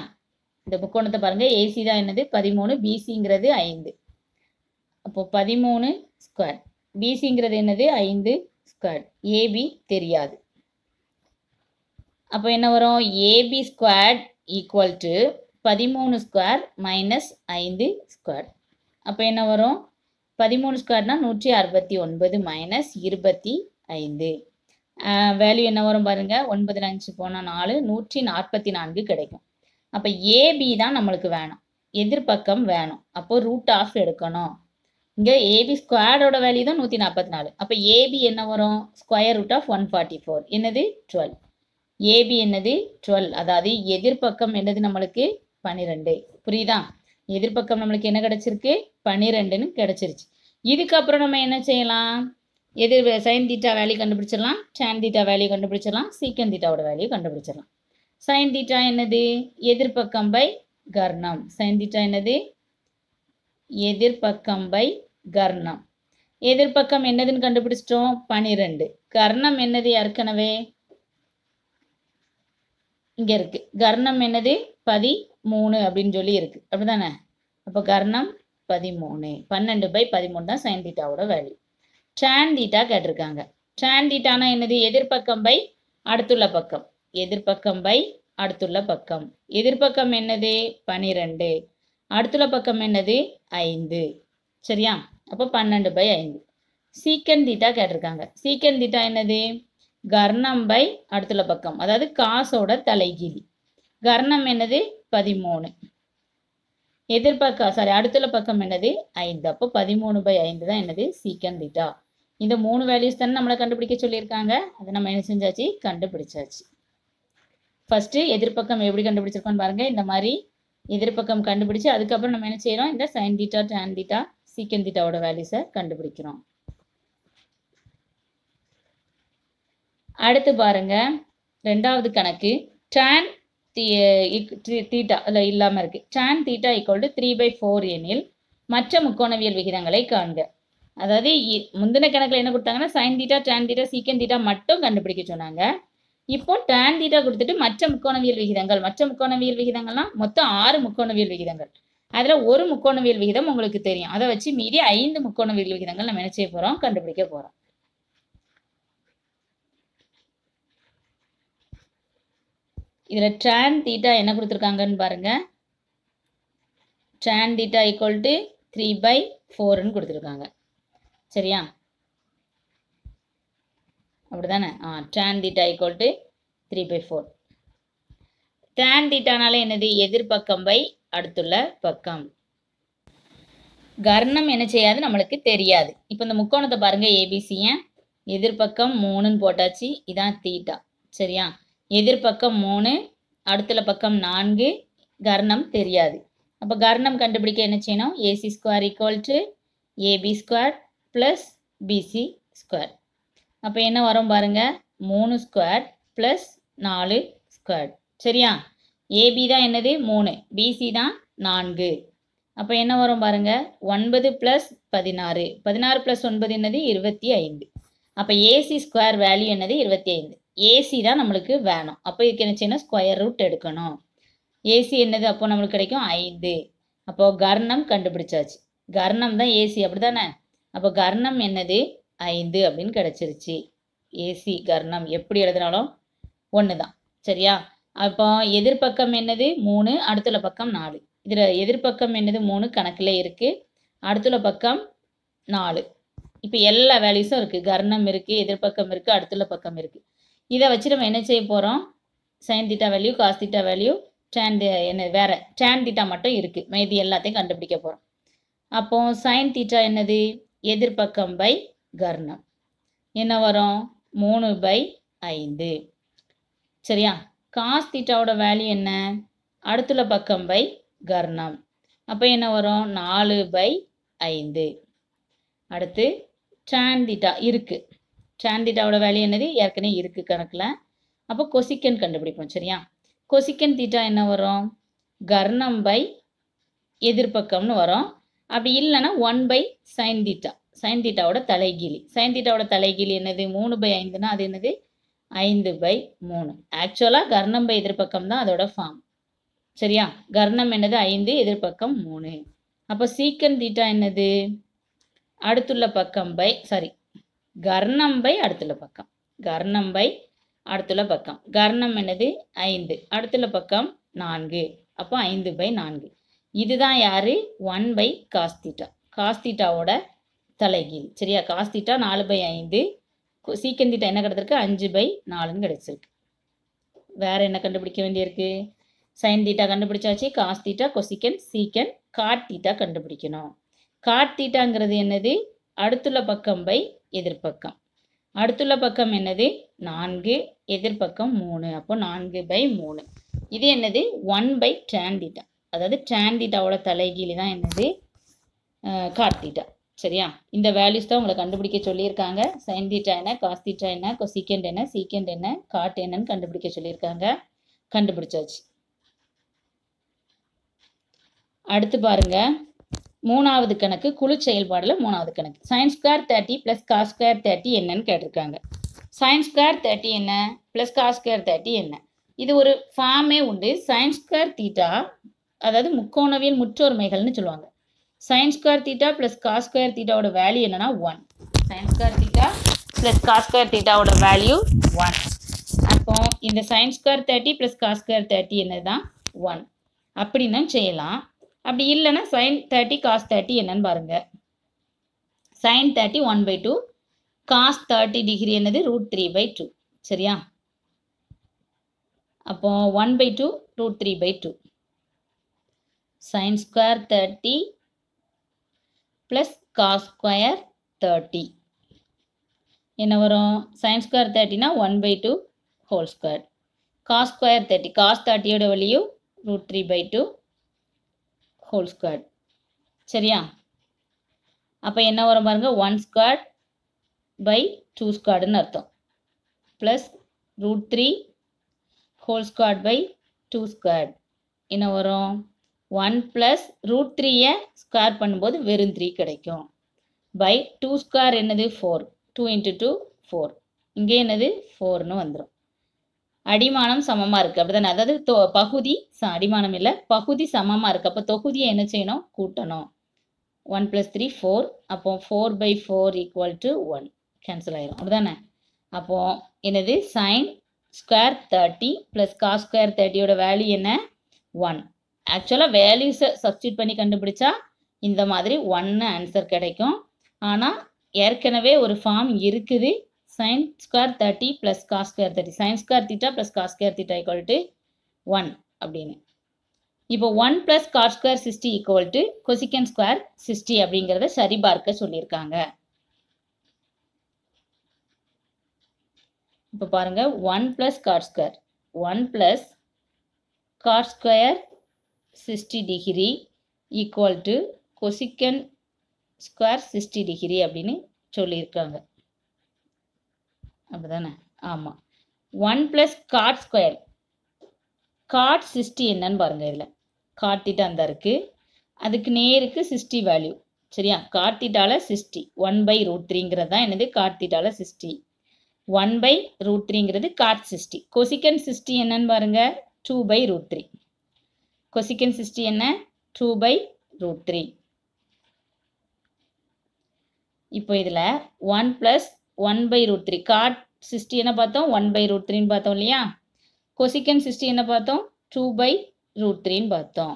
இந்த முக்கோணத்தை பாருங்க ஏசி தான் என்னது பதிமூணு பிசிங்கிறது ஐந்து அப்போ பதிமூணு ஸ்கொயர் பிசிங்கிறது என்னது ஐந்து ஸ்கொயர் ஏபி தெரியாது அப்போ என்ன வரும் ஏபி ஸ்கொயர் ஈக்குவல் டு பதிமூணு ஸ்கொயர் மைனஸ் ஐந்து ஸ்கொயர் அப்போ என்ன வரும் பதிமூணு ஸ்கொயர்னால் நூற்றி அறுபத்தி ஒன்பது மைனஸ் இருபத்தி ஐந்து வேல்யூ என்ன வரும் பாருங்க ஒன்பதுல அஞ்சு போனால் நாலு நூற்றி நாற்பத்தி நான்கு கிடைக்கும் அப்போ ஏபி தான் நம்மளுக்கு வேணும் எதிர்பக்கம் வேணும் அப்போ ரூட் ஆஃப் எடுக்கணும் இங்கே ஏபி ஸ்கொயரோட வேல்யூ தான் நூற்றி நாற்பத்தி நாலு அப்போ ஏபி என்ன வரும் square root of one forty four என்னது டுவெல் ஏபி என்னது டுவெல் அதாவது எதிர்பக்கம் என்னது நம்மளுக்கு பன்னிரெண்டு புரியுதா எதிர்பக்கம் நம்மளுக்கு என்ன கிடைச்சிருக்கு பன்னிரெண்டுன்னு கிடைச்சிருச்சு இதுக்கப்புறம் நம்ம என்ன செய்யலாம் எதிர் சைன் தீட்டா வேல்யூ கண்டுபிடிச்சிடலாம் டேன் தீட்டா வேல்யூ கண்டுபிடிச்சிடலாம் சீக்கன் தீட்டாவோட வேல்யூ கண்டுபிடிச்சிடலாம் சைன் தீட்டா என்னது எதிர்பக்கம் பை கர்ணம் சைன் தீட்டா என்னது எதிர்பக்கம் பை கர்ணம் எதிர்பக்கம் என்னதுன்னு கண்டுபிடிச்சிட்டோம் பனிரெண்டு கர்ணம் என்னது ஏற்கனவே இங்கே இருக்கு கர்ணம் என்னது பதிமூணு அப்படின்னு சொல்லி இருக்கு அப்படிதானே அப்போ கர்ணம் பதிமூணு பன்னெண்டு பை பதிமூணு தான் சைன் தீட்டாவோட வேல்யூ ட்ரான் தீட்டா கேட்டிருக்காங்க ட்ரான் தீட்டானா என்னது எதிர்பக்கம் பை அடுத்துள்ள பக்கம் எதிர்பக்கம் பை அடுத்துள்ள பக்கம் எதிர்பக்கம் என்னது பனிரெண்டு அடுத்துள்ள பக்கம் என்னது ஐந்து சரியா அப்போ பன்னெண்டு பை ஐந்து சீக்கன் தீட்டா கேட்டிருக்காங்க சீக்கன் தீட்டா என்னது கர்ணம் பை அடுத்துள்ள பக்கம் அதாவது காசோட தலைகிலி கர்ணம் என்னது பதிமூணு எதிர்பக்கம் சாரி அடுத்துள்ள பக்கம் என்னது ஐந்து அப்போ பதிமூணு பை ஐந்து தான் என்னது சீக்கன் தீட்டா இந்த மூணு வேல்யூஸ் தானே நம்மளை கண்டுபிடிக்க சொல்லியிருக்காங்க அதை நம்ம என்ன செஞ்சாச்சு கண்டுபிடிச்சாச்சு ஃபஸ்ட்டு எதிர்ப்பக்கம் எப்படி கண்டுபிடிச்சிருக்கோன்னு பாருங்கள் இந்த மாதிரி எதிர்ப்பக்கம் கண்டுபிடிச்சு அதுக்கப்புறம் நம்ம என்ன செய்கிறோம் இந்த சைன் தீட்டா டேன் தீட்டா சீக்கன் தீட்டாவோட வேல்யூஸை கண்டுபிடிக்கிறோம் அடுத்து பாருங்க ரெண்டாவது கணக்கு டேன் தீட்டா இல்லை இல்லாமல் இருக்குது tan theta equal to three by four எனில் மற்ற முக்கோணவியல் விகிதங்களை காண்க அதாவது முந்தின கணக்கில் என்ன கொடுத்தாங்கன்னா சைன் தீட்டா டேன் தீட்டா சீக்கன் தீட்டா மட்டும் கண்டுபிடிக்க சொன்னாங்க இப்போ டேன் தீட்டா கொடுத்துட்டு மற்ற முக்கோணவியல் விகிதங்கள் மற்ற முக்கோணவியல் விகிதங்கள்லாம் மொத்தம் ஆறு முக்கோணவியல் விகிதங்கள் அதில் ஒரு முக்கோணவியல் விகிதம் உங்களுக்கு தெரியும் அதை வச்சு மீறி ஐந்து முக்கோணவியல் விகிதங்கள் நம்ம நினைச்சே போகிறோம் கண்டுபிடிக்க போகிறோம் இதில் டேன் தீட்டா என்ன கொடுத்துருக்காங்கன்னு பாருங்கள் tan theta equal to three by ஃபோர்னு கொடுத்துருக்காங்க சரியா அப்படிதானே ஆ tan theta equal to three by four tan தீட்டானாலே என்னது எதிர்பக்கம் பை அடுத்துள்ள பக்கம் கர்ணம் என்ன செய்யாது நம்மளுக்கு தெரியாது இப்போ இந்த முக்கோணத்தை பாருங்க ஏபிசியை எதிர்பக்கம் மூணுன்னு போட்டாச்சு இதான் தீட்டா சரியா எதிர்பக்கம் மூணு அடுத்துல பக்கம் நான்கு கர்ணம் தெரியாது அப்போ கர்ணம் கண்டுபிடிக்க என்ன செய்யணும் AC square equal to AB square plus BC square அப்போ என்ன வரும் பாருங்கள் மூணு ஸ்கொயர் ப்ளஸ் நாலு ஸ்கொயர் சரியா ஏபி தான் என்னது மூணு பிசி தான் நான்கு அப்போ என்ன வரும் பாருங்கள் ஒன்பது ப்ளஸ் பதினாறு பதினாறு ப்ளஸ் ஒன்பது என்னது இருபத்தி ஐந்து அப்போ ஏசி ஸ்கொயர் வேல்யூ என்னது இருபத்தி ஐந்து ஏசி தான் நம்மளுக்கு வேணும் அப்போ இதுக்கு என்ன செய்யணும் ஸ்கொயர் ரூட் எடுக்கணும் ஏசி என்னது அப்போ நம்மளுக்கு கிடைக்கும் ஐந்து அப்போது கர்ணம் கண்டுபிடிச்சாச்சு கர்ணம் தான் ஏசி அப்படி தானே அப்போ கர்ணம் என்னது ஐந்து அப்படின்னு கிடச்சிருச்சு ஏசி கர்ணம் எப்படி எழுதினாலும் ஒன்று தான் சரியா அப்போ எதிர்பக்கம் என்னது மூணு அடுத்துள்ள பக்கம் நாலு இதில் எதிர்பக்கம் என்னது மூணு கணக்கில் இருக்குது அடுத்துள்ள பக்கம் நாலு இப்போ எல்லா வேல்யூஸும் இருக்குது கர்ணம் இருக்குது எதிர்பக்கம் இருக்குது அடுத்துள்ள பக்கம் இருக்குது இதை வச்சு நம்ம என்ன செய்ய போகிறோம் sine theta value cos theta value tan என்ன வேறு டேன் திட்டா மட்டும் இருக்குது மேதி எல்லாத்தையும் கண்டுபிடிக்க போகிறோம் அப்போது சைன் திட்டா என்னது எதிர்பக்கம் பை கர்ணம் என்ன வரும் மூணு பை ஐந்து சரியா காஸ் தீட்டாவோட வேல்யூ என்ன அடுத்துள்ள பக்கம் பை கர்ணம் அப்போ என்ன வரும் நாலு பை ஐந்து அடுத்து டேன் இருக்கு இருக்குது வேல்யூ என்னது ஏற்கனவே இருக்குது கணக்கில் அப்போ கொசிக்கன் கண்டுபிடிப்போம் சரியா கொசிக்கன் தீட்டா என்ன வரும் கர்ணம் பை எதிர்பக்கம்னு வரும் அப்படி இல்லைன்னா one by sine theta sine தீட்டாவோட தலைகிலி சைன் தீட்டாவோட தலைகிலி என்னது மூணு பை ஐந்துனா அது என்னது ஐந்து பை மூணு ஆக்சுவலாக கர்ணம் பை எதிர்பக்கம் தான் அதோட ஃபார்ம் சரியா கர்ணம் என்னது ஐந்து எதிர்பக்கம் மூணு அப்போ சீக்கன் தீட்டா என்னது அடுத்துள்ள பக்கம் பை சாரி கர்ணம் பை அடுத்துள்ள பக்கம் கர்ணம் பை அடுத்துள்ள பக்கம் கர்ணம் என்னது ஐந்து அடுத்துள்ள பக்கம் நான்கு அப்போ ஐந்து பை நான்கு இதுதான் யார் ஒன் பை காஸ்திட்டா காஸ்திட்டாவோட தலைகீழ் சரியா காஸ்திட்டா நாலு பை ஐந்து சீக்கந்திட்டா என்ன கிடச்சிருக்கு அஞ்சு பை நாலுன்னு கிடச்சிருக்கு வேறு என்ன கண்டுபிடிக்க வேண்டியிருக்கு சைன் தீட்டா கண்டுபிடிச்சாச்சு cos theta cosecant secant cot theta கண்டுபிடிக்கணும் காட் தீட்டாங்கிறது என்னது அடுத்துள்ள பக்கம் பை எதிர்ப்பக்கம் அடுத்துள்ள பக்கம் என்னது நான்கு எதிர்ப்பக்கம் மூணு அப்போ நான்கு பை மூணு இது என்னது ஒன் பை டேன் தீட்டா அதாவது டேன் தீட்டாவோட தலைகீழி தான் என்னது கார்ட் தீட்டா சரியா இந்த வேல்யூஸ் தான் உங்களை கண்டுபிடிக்க சொல்லியிருக்காங்க சைன் தீட்டா என்ன காஸ்ட் தீட்டா என்ன கொசிக்கண்ட் என்ன சீக்கண்ட் என்ன காட் என்னன்னு கண்டுபிடிக்க சொல்லியிருக்காங்க கண்டுபிடிச்சாச்சு அடுத்து பாருங்க மூணாவது கணக்கு குழு செயல்பாடில் மூணாவது கணக்கு sine square thirty plus cos square thirty என்னன்னு கேட்டிருக்காங்க சயின்ஸ் ஸ்கொயர் தேர்ட்டி என்ன ப்ளஸ் காஸ் ஸ்கொயர் தேர்ட்டி என்ன இது ஒரு ஃபார்மே உண்டு சயின்ஸ் ஸ்கொயர் தீட்டா அதாவது முக்கோணவியல் முற்றொருமைகள்னு சொல்லுவாங்க sine square theta plus cos square தீட்டாவோட வேல்யூ என்னன்னா one sine square theta plus cos square தீட்டாவோட வேல்யூ ஒன் அப்போ இந்த sine square thirty plus cos square thirty தான் ஒன் அப்படின்னும் செய்யலாம் அப்படி இல்லைன்னா சைன் தேர்ட்டி காஸ் தேர்ட்டி என்னன்னு பாருங்க sine thirty one by two cos thirty degree என்னது ரூட் த்ரீ பை டூ சரியா அப்போ one by two root three by two sine square thirty plus cos square thirty என்ன வரும் சைன் ஸ்கொயர் தேர்ட்டினா one by two whole square cos square thirty cos தேர்ட்டியோட வழியும் root three by two whole square சரியா அப்போ என்ன வரும் பாருங்கள் ஒன் ஸ்கொயர் பை டூ ஸ்கொயர்டுன்னு அர்த்தம் plus root three whole square by two square என்ன வரும் ஒன் ப்ளஸ் ரூட் த்ரீயை ஸ்கொயர் பண்ணும்போது வெறும் த்ரீ கிடைக்கும் பை டூ ஸ்கொயர் என்னது four two into two four இங்கே என்னது ஃபோர்னு வந்துடும் அடிமானம் சமமாக இருக்குது அப்படி தானே அதாவது தொ பகுதி ச அடிமானம் இல்லை பகுதி சமமாக இருக்குது அப்போ தொகுதியை என்ன செய்யணும் கூட்டணும் ஒன் ப்ளஸ் த்ரீ ஃபோர் அப்போ four by four equal to one cancel ஆகிரும் அப்படி தானே அப்போ என்னது sine square thirty plus cos square தேர்ட்டியோட வேல்யூ என்ன ஒன் ஆக்சுவலாக வேல்யூஸை சப்ஸ்டியூட் பண்ணி கண்டுபிடிச்சா இந்த மாதிரி ஒன்று ஆன்சர் கிடைக்கும் ஆனால் ஏற்கனவே ஒரு ஃபார்ம் இருக்குது sine square thirty plus cos square thirty sine square theta plus cos square theta equal to one அப்படின்னு இப்போ one plus cos square sixty equal to cosecant square sixty அப்படிங்கிறத சரிபார்க்க சொல்லியிருக்காங்க இப்போ பாருங்கள் one plus cot square one plus cot square sixty degree equal to cosecant square sixty degree அப்படின்னு சொல்லியிருக்காங்க அப்படிதானே ஆமாம் one plus cot square cot sixty என்னன்னு பாருங்கள் இதில் காட்டிட்டு அந்த இருக்குது அதுக்கு நேருக்கு சிக்ஸ்டி வேல்யூ சரியா காட்டிட்டால சிக்ஸ்டி ஒன் பை ரூட் த்ரீங்கிறது தான் என்னது காட்டிட்டால சிக்ஸ்டி ஒன் பை ரூட் த்ரீங்கிறது காட் சிக்ஸ்டி கொசிக்கன் சிக்ஸ்டி என்னன்னு பாருங்கள் two by root three cosecant sixty என்ன டூ பை ரூட் த்ரீ இப்போ இதில் one plus one by root three cot sixty என்ன பார்த்தோம் ஒன் பை ரூட் த்ரீன்னு பார்த்தோம் இல்லையா கொசிக்கன் சிக்ஸ்டி என்ன பார்த்தோம் டூ பை ரூட் த்ரீன்னு பார்த்தோம்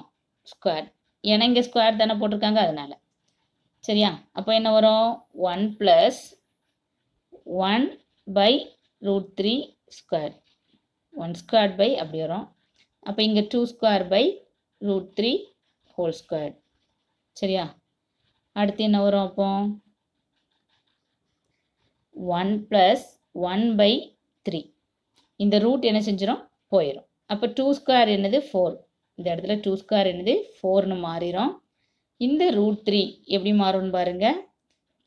ஸ்கொயர் ஏன்னா இங்கே ஸ்கொயர் தானே போட்டிருக்காங்க அதனால் சரியா அப்போ என்ன வரும் one plus one by root three square one square by அப்படி வரும் அப்போ இங்கே two square by root three whole square சரியா அடுத்து என்ன வரும் அப்போ one plus one by three இந்த ரூட் என்ன செஞ்சிடும் போயிடும் அப்போ டூ ஸ்கொயர் என்னது ஃபோர் இந்த இடத்துல டூ ஸ்கொயர் என்னது ஃபோர்னு மாறிடும் இந்த ரூட் த்ரீ எப்படி மாறும்னு பாருங்க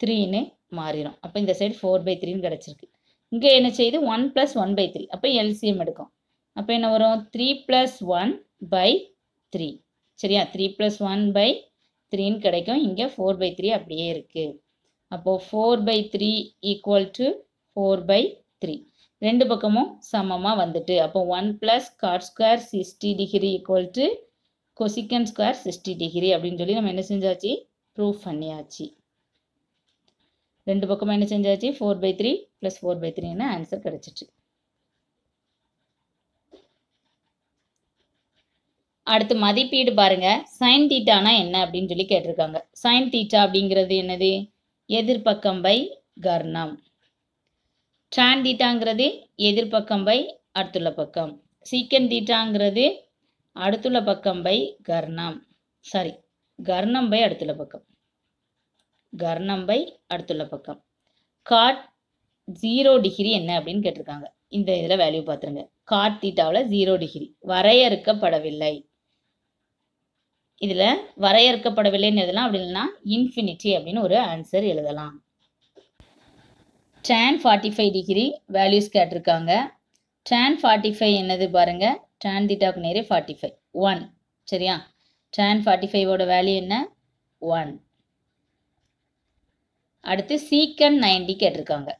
த்ரீன்னு மாறிடும் அப்போ இந்த சைடு ஃபோர் பை த்ரீன்னு கிடச்சிருக்கு இங்கே என்ன செய்யுது one plus one by three அப்போ எல்சிஎம் எடுக்கும் அப்போ என்ன வரும் three plus one by three சரியா த்ரீ ப்ளஸ் ஒன் பை த்ரீன்னு கிடைக்கும் இங்கே ஃபோர் பை த்ரீ அப்படியே இருக்குது அப்போது four by three equal to four by three ரெண்டு பக்கமும் சமமாக வந்துட்டு அப்போ one plus cot square sixty degree equal to cosecant square sixty degree அப்படின்னு சொல்லி நம்ம என்ன செஞ்சாச்சு ப்ரூஃப் பண்ணியாச்சு ரெண்டு பக்கமும் என்ன செஞ்சாச்சு four by three plus four by த்ரீன்னு ஆன்சர் கிடச்சிட்டு அடுத்து மதிப்பீடு பாருங்க சைன் தீட்டானா என்ன அப்படின்னு சொல்லி கேட்டிருக்காங்க சைன் தீட்டா அப்படிங்கிறது என்னது எதிர்பக்கம் பை கர்ணம் ட்ரான் தீட்டாங்கிறது எதிர்பக்கம் பை அடுத்துள்ள பக்கம் சீக்கன் தீட்டாங்கிறது அடுத்துள்ள பக்கம் பை கர்ணம் சாரி கர்ணம் பை அடுத்துள்ள பக்கம் கர்ணம் பை அடுத்துள்ள பக்கம் காட் ஜீரோ டிகிரி என்ன அப்படின்னு கேட்டிருக்காங்க இந்த இதில் வேல்யூ பார்த்துருங்க காட் தீட்டாவில் ஜீரோ டிகிரி வரையறுக்கப்படவில்லை இதில் வரையறுக்கப்படவில்லைன்னு எழுதலாம் அப்படி இல்லைன்னா இன்ஃபினிட்டி அப்படின்னு ஒரு ஆன்சர் எழுதலாம் tan forty five degree values கேட்டிருக்காங்க டேன் ஃபார்ட்டி ஃபைவ் என்னது பாருங்கள் டேன் திட்டாக்கு நேரே ஃபார்ட்டி ஃபைவ் ஒன் சரியா டேன் ஃபார்ட்டி ஃபைவோட வேல்யூ என்ன ஒன் அடுத்து சீக்கன் நைன்டி கேட்டிருக்காங்க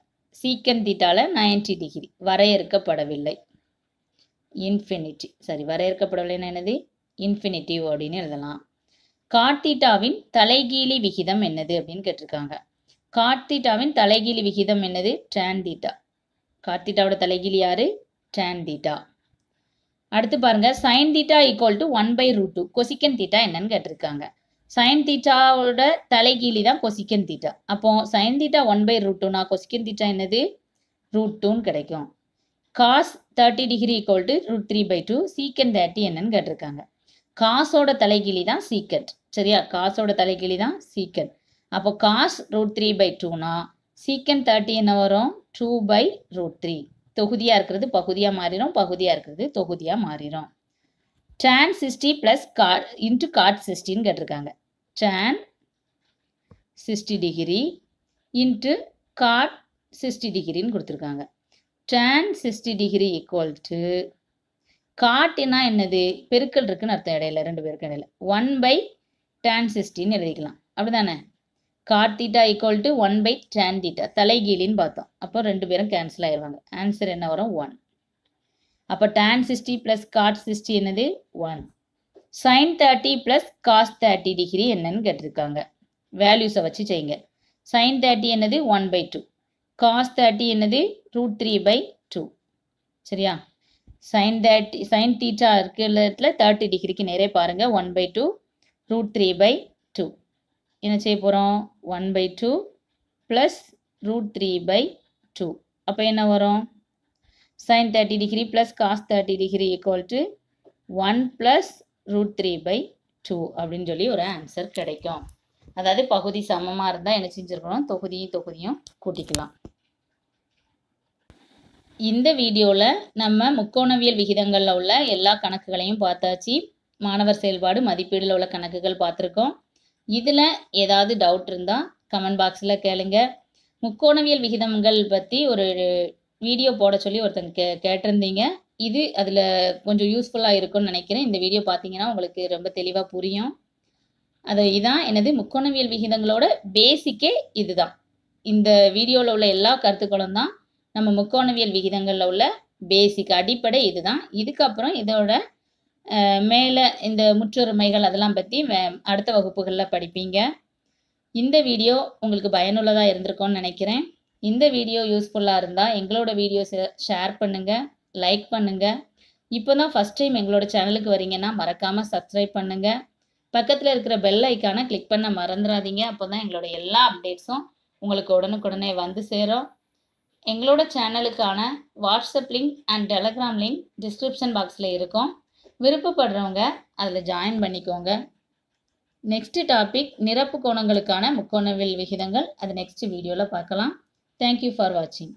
சீக்கன் திட்டாவில் நைன்டி டிகிரி வரையறுக்கப்படவில்லை இன்ஃபினிட்டி சரி வரையறுக்கப்படவில்லைன்னா என்னது இன்ஃபினிட்டிவ் அப்படின்னு எழுதலாம் கார்த்திட்டாவின் தலைகீழி விகிதம் என்னது அப்படின்னு கேட்டிருக்காங்க கார்த்திட்டாவின் தலைகீழி விகிதம் என்னது ட்ரான் தீட்டா தலைகீழி யாரு ட்ரான் தீட்டா அடுத்து பாருங்க sin theta equal to one by root two cosecant theta என்னன்னு கேட்டிருக்காங்க சைன் தீட்டாவோட தலைகீழி தான் கொசிக்கன் தீட்டா அப்போ sin theta one by root டூனா கொசிக்கன் தீட்டா என்னது ரூட் டூன்னு கிடைக்கும் cos thirty degree equal to root three by two secant thirty என்னன்னு கேட்டிருக்காங்க காசோட தலைகிழி தான் சீக்கட் சரியா காசோட தலைகிழி தான் சீக்கட் அப்போ காஸ் ரூட் த்ரீ பை டூனா சீக்கன் தேர்ட்டி என்ன வரும் டூ பை ரூட் த்ரீ தொகுதியாக இருக்கிறது பகுதியாக மாறிடும் பகுதியாக இருக்கிறது தொகுதியாக மாறிடும் tan sixty plus cot into cot சிக்ஸ்டின்னு கேட்டிருக்காங்க tan sixty degree into cot sixty டிகிரின்னு கொடுத்துருக்காங்க tan sixty degree equal to காட்டினா என்னது பெருக்கல் இருக்குன்னு அர்த்தம் இடையில ரெண்டு பேருக்கு இடையில ஒன் பை டேன் சிக்ஸ்டின்னு எழுதிக்கலாம் அப்படிதானே காட்டிட்டா equal to one by tan theta தலைகீழின்னு பார்த்தோம் அப்போ ரெண்டு பேரும் கேன்சல் ஆயிடுவாங்க ஆன்சர் என்ன வரும் ஒன் அப்போ tan sixty plus cot sixty என்னது one sin thirty plus cos thirty degree என்னன்னு கேட்டிருக்காங்க வேல்யூஸை வச்சு செய்யுங்க சைன் தேர்ட்டி என்னது one by two cos thirty என்னது ரூட் த்ரீ பை டூ சரியா சைன் தேர்ட்டி சைன் தீட்டா இருக்கிறதுல தேர்ட்டி டிகிரிக்கு நேரே பாருங்கள் one by two root three by two என்ன செய்ய போகிறோம் one by two plus root three by two அப்போ என்ன வரும் sin thirty degree plus cos thirty degree equal to one plus root three by two அப்படின்னு சொல்லி ஒரு ஆன்சர் கிடைக்கும் அதாவது பகுதி சமமாக இருந்தால் என்ன செஞ்சுருக்கணும் தொகுதியும் தொகுதியும் கூட்டிக்கலாம் இந்த வீடியோவில் நம்ம முக்கோணவியல் விகிதங்களில் உள்ள எல்லா கணக்குகளையும் பார்த்தாச்சு மாணவர் செயல்பாடு மதிப்பீடில் உள்ள கணக்குகள் பார்த்துருக்கோம் இதில் ஏதாவது டவுட் இருந்தால் கமெண்ட் பாக்ஸில் கேளுங்க முக்கோணவியல் விகிதங்கள் பற்றி ஒரு வீடியோ போட சொல்லி ஒருத்தங்க கே கேட்டிருந்தீங்க இது அதில் கொஞ்சம் யூஸ்ஃபுல்லாக இருக்கும்னு நினைக்கிறேன் இந்த வீடியோ பார்த்தீங்கன்னா உங்களுக்கு ரொம்ப தெளிவாக புரியும் அது இதான் எனது முக்கோணவியல் விகிதங்களோட பேசிக்கே இதுதான் இந்த வீடியோவில் உள்ள எல்லா கருத்துக்களும் தான் நம்ம முக்கோணவியல் விகிதங்களில் உள்ள பேசிக் அடிப்படை இதுதான் இதுக்கப்புறம் இதோட மேலே இந்த முற்றுரிமைகள் அதெல்லாம் பற்றி அடுத்த வகுப்புகளில் படிப்பீங்க இந்த வீடியோ உங்களுக்கு பயனுள்ளதாக இருந்திருக்கும்னு நினைக்கிறேன் இந்த வீடியோ யூஸ்ஃபுல்லாக இருந்தால் எங்களோட வீடியோஸை ஷேர் பண்ணுங்கள் லைக் பண்ணுங்கள் இப்போ தான் ஃபஸ்ட் டைம் எங்களோட சேனலுக்கு வரீங்கன்னா மறக்காமல் சப்ஸ்கிரைப் பண்ணுங்கள் பக்கத்தில் இருக்கிற பெல் ஐக்கானை கிளிக் பண்ண மறந்துடாதீங்க அப்போ தான் எங்களோட எல்லா அப்டேட்ஸும் உங்களுக்கு உடனுக்குடனே வந்து சேரும் எங்களோட சேனலுக்கான WhatsApp link and Telegram link description பாக்ஸில் இருக்கும் விருப்பப்படுறவங்க அதில் ஜாயின் பண்ணிக்கோங்க நெக்ஸ்ட்டு டாபிக் நிரப்பு கோணங்களுக்கான முக்கோணவியல் விகிதங்கள் அது நெக்ஸ்ட் வீடியோவில் பார்க்கலாம் தேங்க்யூ ஃபார் வாட்சிங்